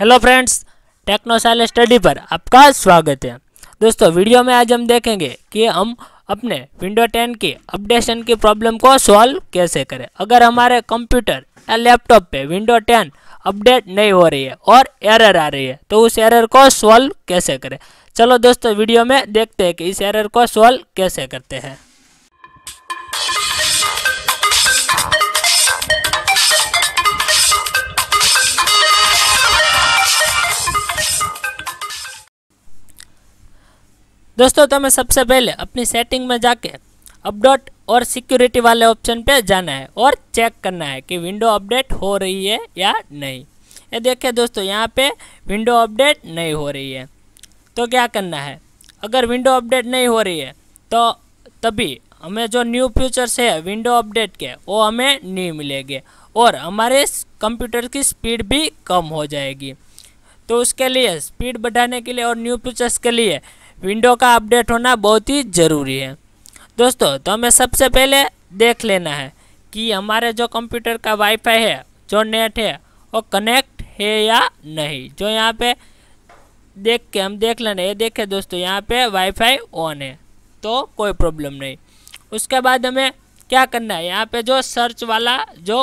hello friends टेक्नोसाइल study पर आपका स्वागत है दोस्तों वीडियो में आज हम देखेंगे कि हम अपने विंडो 10 के अपडेशन की प्रॉब्लम को सॉल्व कैसे करें अगर हमारे कंप्यूटर या लैपटॉप पे विंडो 10 अपडेट नहीं हो रही है और एरर आ रही है तो उस एरर को सॉल्व कैसे करें चलो दोस्तों वीडियो में देखते हैं कि इस एरर को सॉल्व कैसे करते हैं दोस्तों हमें तो सबसे पहले अपनी सेटिंग में जाके अपडेट और सिक्योरिटी वाले ऑप्शन पे जाना है और चेक करना है कि विंडो अपडेट हो रही है या नहीं ये देखिए दोस्तों यहाँ पे विंडो अपडेट नहीं हो रही है तो क्या करना है अगर विंडो अपडेट नहीं हो रही है तो तभी हमें जो न्यू फीचर्स है विंडो अपडेट के वो हमें नहीं मिलेंगे और हमारे कंप्यूटर की स्पीड भी कम हो जाएगी तो उसके लिए स्पीड बढ़ाने के लिए और न्यू फीचर्स के लिए विंडो का अपडेट होना बहुत ही ज़रूरी है दोस्तों तो हमें सबसे पहले देख लेना है कि हमारे जो कंप्यूटर का वाईफाई है जो नेट है वो कनेक्ट है या नहीं जो यहाँ पे देख के हम देख लेना ये देखे दोस्तों यहाँ पे वाईफाई ऑन है तो कोई प्रॉब्लम नहीं उसके बाद हमें क्या करना है यहाँ पे जो सर्च वाला जो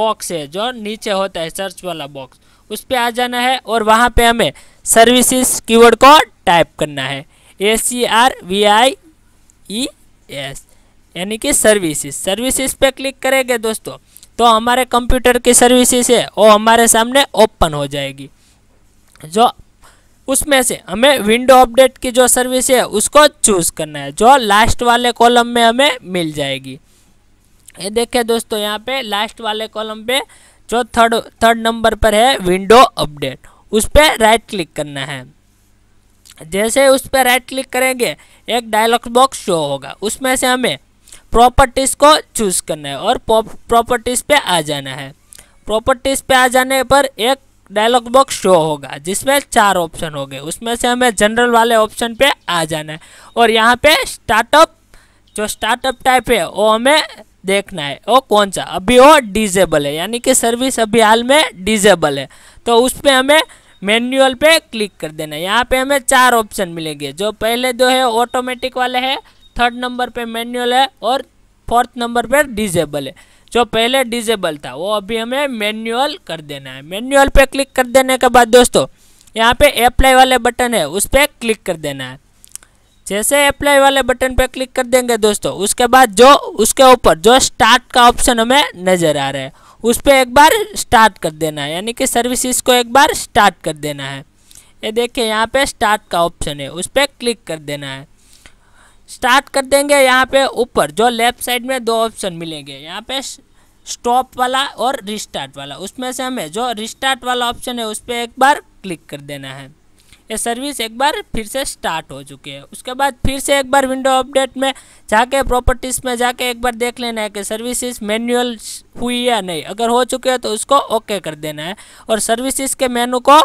बॉक्स है जो नीचे होता है सर्च वाला बॉक्स उस पर आ जाना है और वहाँ पे हमें सर्विसेज कीवर्ड को टाइप करना है A C R V I E S यानी कि सर्विसेज सर्विसेज पे क्लिक करेंगे दोस्तों तो हमारे कंप्यूटर की सर्विसेज है वो हमारे सामने ओपन हो जाएगी जो उसमें से हमें विंडो अपडेट की जो सर्विस है उसको चूज़ करना है जो लास्ट वाले कॉलम में हमें मिल जाएगी ये देखे दोस्तों यहाँ पे लास्ट वाले कॉलम पे जो थर्ड थर्ड नंबर पर है विंडो अपडेट उस पर राइट क्लिक करना है जैसे उस पर राइट क्लिक करेंगे एक डायलॉग बॉक्स शो होगा उसमें से हमें प्रॉपर्टीज़ को चूज़ करना है और प्रॉपर्टीज़ पे आ जाना है प्रॉपर्टीज़ पे आ जाने पर एक डायलॉग बॉक्स शो होगा जिसमें चार ऑप्शन होंगे उसमें से हमें जनरल वाले ऑप्शन पे आ जाना है और यहाँ पे स्टार्टअप जो स्टार्टअप टाइप है वो हमें देखना है वो कौन सा अभी वो डिजेबल है यानी कि सर्विस अभी हाल में डिजेबल है तो उस पर हमें मैनुअल पे क्लिक कर देना यहाँ पे हमें चार ऑप्शन मिलेंगे जो पहले दो है ऑटोमेटिक वाले है थर्ड नंबर पे मैनुअल है और फोर्थ नंबर पर डिजेबल है जो पहले डिजेबल था वो अभी हमें मैनुअल कर देना है मैनुअल पे क्लिक कर देने के बाद दोस्तों यहाँ पे अप्लाई वाले बटन है उस पर क्लिक कर देना है जैसे अप्लाई वाले बटन पे क्लिक कर देंगे दोस्तों उसके बाद जो उसके ऊपर जो स्टार्ट का ऑप्शन हमें नज़र आ रहा है उस पर एक बार स्टार्ट कर देना है यानी कि सर्विसेज को एक बार स्टार्ट कर देना है ये देखिए यहाँ पे स्टार्ट का ऑप्शन है उस पर क्लिक कर देना है स्टार्ट कर देंगे यहाँ पे ऊपर जो लेफ्ट साइड में दो ऑप्शन मिलेंगे यहाँ पे स्टॉप वाला और रिस्टार्ट वाला उसमें से हमें जो रिस्टार्ट वाला ऑप्शन है उस पर एक बार क्लिक कर देना है ये सर्विस एक बार फिर से स्टार्ट हो चुकी है उसके बाद फिर से एक बार विंडो अपडेट में जाके प्रॉपर्टीज़ में जाके एक बार देख लेना है कि सर्विसेज मैनुअल हुई या नहीं अगर हो चुके हैं तो उसको ओके कर देना है और सर्विसेज के मेनू को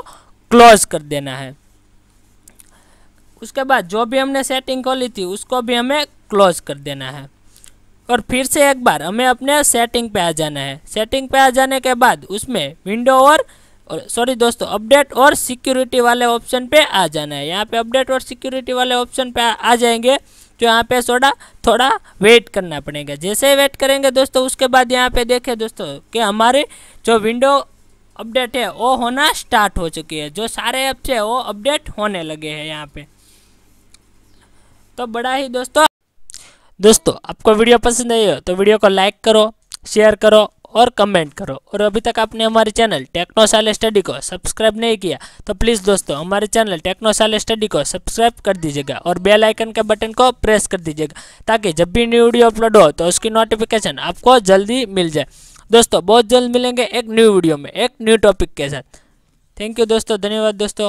क्लोज कर देना है उसके बाद जो भी हमने सेटिंग खोली थी उसको भी हमें क्लोज कर देना है और फिर से एक बार हमें अपने सेटिंग पे आ जाना है सेटिंग पे आ जाने के बाद उसमें विंडो और और सॉरी दोस्तों अपडेट और सिक्योरिटी वाले ऑप्शन पे आ जाना है यहाँ पे अपडेट और सिक्योरिटी वाले ऑप्शन पे आ, जाएंगे तो यहाँ पे थोड़ा थोड़ा वेट करना पड़ेगा जैसे ही वेट करेंगे दोस्तों उसके बाद यहाँ पे देखें दोस्तों कि हमारे जो विंडो अपडेट है वो होना स्टार्ट हो चुकी है जो सारे ऐप्स है वो अपडेट होने लगे हैं यहाँ पे तो बड़ा ही दोस्तों दोस्तों आपको वीडियो पसंद आई हो तो वीडियो को लाइक करो शेयर करो और कमेंट करो और अभी तक आपने हमारे चैनल टेक्नोसाल स्टडी को सब्सक्राइब नहीं किया तो प्लीज़ दोस्तों हमारे चैनल टेक्नोसाल स्टडी को सब्सक्राइब कर दीजिएगा और बेल आइकन के बटन को प्रेस कर दीजिएगा ताकि जब भी न्यू वीडियो अपलोड हो तो उसकी नोटिफिकेशन आपको जल्दी मिल जाए दोस्तों बहुत जल्द मिलेंगे एक न्यू वीडियो में एक न्यू टॉपिक के साथ थैंक यू दोस्तों धन्यवाद दोस्तों